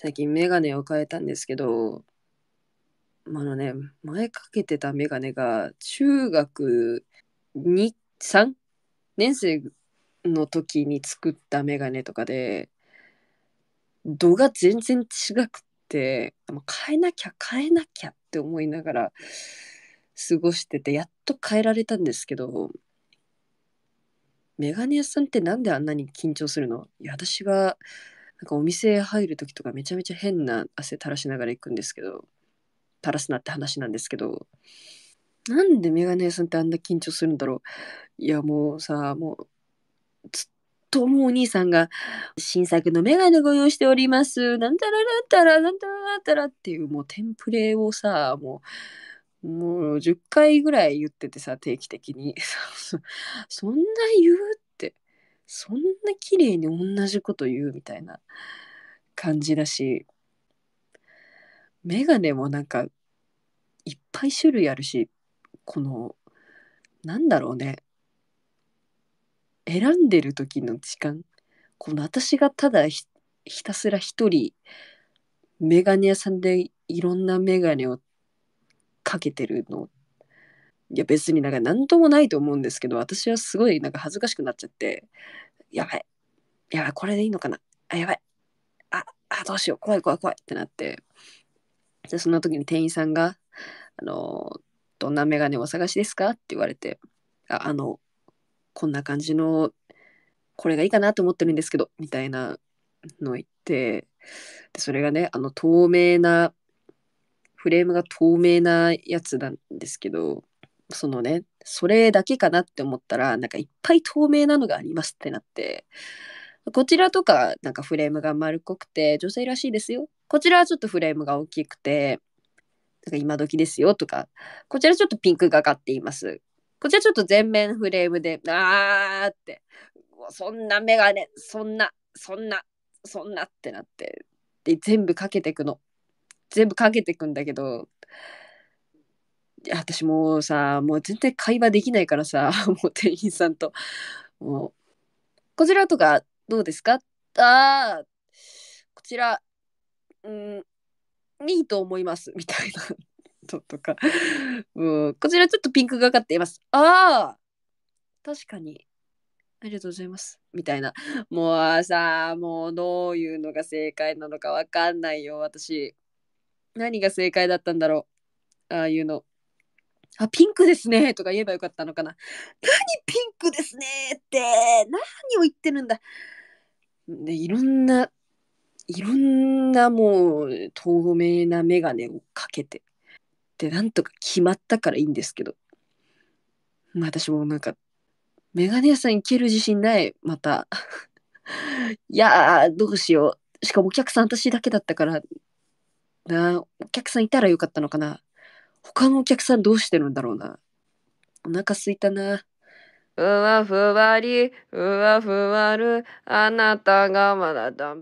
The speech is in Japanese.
最近メガネを変えたんですけど、まあ、のね、前かけてたメガネが中学2、3年生の時に作ったメガネとかで、度が全然違くって、変えなきゃ変えなきゃって思いながら過ごしてて、やっと変えられたんですけど、メガネ屋さんってなんであんなに緊張するのいや、私はなんかお店入る時とかめちゃめちゃ変な汗垂らしながら行くんですけど垂らすなって話なんですけどなんでメガネ屋さんってあんな緊張するんだろういやもうさもうずっともうお兄さんが「新作のメガネご用意しております」なんたらなんたらなんたらなんたらっていうもうテンプレをさもうもう10回ぐらい言っててさ定期的に そんな言うそんな綺麗に同じこと言うみたいな感じだし眼鏡もなんかいっぱい種類あるしこのなんだろうね選んでる時の時間この私がただひたすら一人眼鏡屋さんでいろんな眼鏡をかけてるのいや別になんか何ともないと思うんですけど私はすごいなんか恥ずかしくなっちゃってやばいやばいこれでいいのかなあやばいああどうしよう怖い怖い怖いってなってでその時に店員さんが「あのどんなガネをお探しですか?」って言われて「ああのこんな感じのこれがいいかなと思ってるんですけど」みたいなのを言ってでそれがねあの透明なフレームが透明なやつなんですけどそのねそれだけかなって思ったらなんかいっぱい透明なのがありますってなってこちらとかなんかフレームが丸っこくて女性らしいですよこちらはちょっとフレームが大きくてなんか今時ですよとかこちらちょっとピンクがかっていますこちらちょっと全面フレームであーってそんなメガネそんなそんなそんなってなってで全部かけてくの全部かけてくんだけど私もさ、もう全然会話できないからさ、もう店員さんと。もう、こちらとかどうですかああ、こちら、うん、いいと思います、みたいな。ととか、うこちらちょっとピンクがかっています。ああ、確かに。ありがとうございます。みたいな。もうさ、もうどういうのが正解なのかわかんないよ、私。何が正解だったんだろう。ああいうの。あ、ピンクですねとか言えばよかったのかな。何ピンクですねって、何を言ってるんだ。で、いろんな、いろんなもう透明な眼鏡をかけて。で、なんとか決まったからいいんですけど。まあ、私もなんか、眼鏡屋さん行ける自信ない、また。いやどうしよう。しかもお客さん私だけだったから、なお客さんいたらよかったのかな。他のお客さんどうしてるんだろうな。お腹すいたな。ふわふわり、ふわふわる、あなたがまだだ。